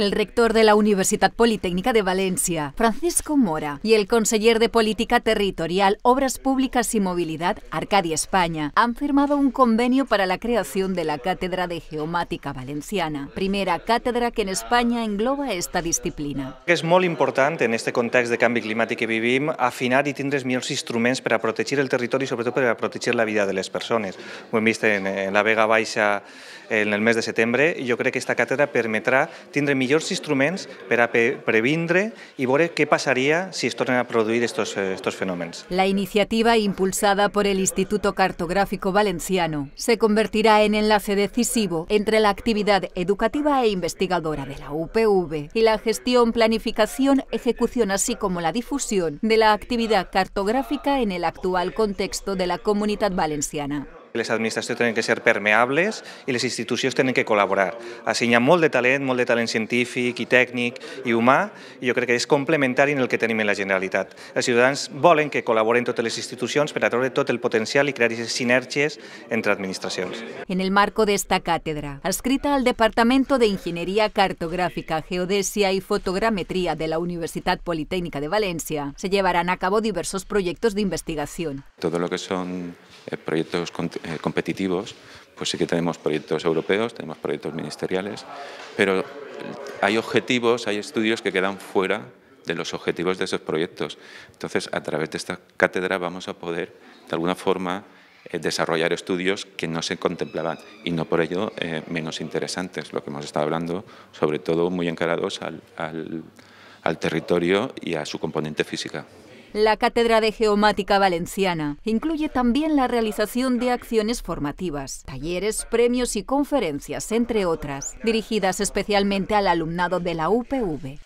el rector de la Universidad Politécnica de Valencia, Francisco Mora, y el conseller de Política Territorial, Obras Públicas y Movilidad, Arcadia España, han firmado un convenio para la creación de la Cátedra de Geomática Valenciana, primera cátedra que en España engloba esta disciplina. Es muy importante en este contexto de cambio climático que vivimos... afinar y tener los mejores instruments per el territorio... ...y sobre todo para proteger la vida de las personas... ...lo viste en, la Vega Baixa en el mes de septiembre... ...y yo creo que esta cátedra permitirá... tener ...los instruments previndre si a producir estos eh, fenómenos. La iniciativa impulsada por el Instituto Cartográfico Valenciano se convertirá en enlace decisivo entre la actividad educativa e investigadora de la UPV y la gestión, planificación, ejecución, así como la difusión de la actividad cartográfica en el actual contexto de la comunidad valenciana. Les administracions tenen que ser permeables i les institucions tenen que col·laborar. Així hi ha molt de talent, molt de talent científic i tècnic i humà, i jo crec que és complementari en el que tenim en la Generalitat. Els ciutadans volen que col·laboren totes les institucions per atreure tot el potencial i crear aquestes sinergies entre administracions. En el marco d'esta càtedra, escrita al Departament de Cartogràfica, Geodèsia Geodesia Fotogrametria de la Universitat Politécnica de València, se llevaran a cabo diversos projectes de Tot el lo que són eh, projectes Eh, competitivos, pues sí que tenemos proyectos europeos, tenemos proyectos ministeriales, pero hay objetivos, hay estudios que quedan fuera de los objetivos de esos proyectos. Entonces, a través de esta cátedra vamos a poder, de alguna forma, eh, desarrollar estudios que no se contemplaban y no por ello eh, menos interesantes, lo que hemos estado hablando, sobre todo muy encarados al territorio y a su componente física. La Cátedra de Geomática Valenciana incluye también la realización de acciones formativas, talleres, premios y conferencias, entre otras, dirigidas especialmente al alumnado de la UPV.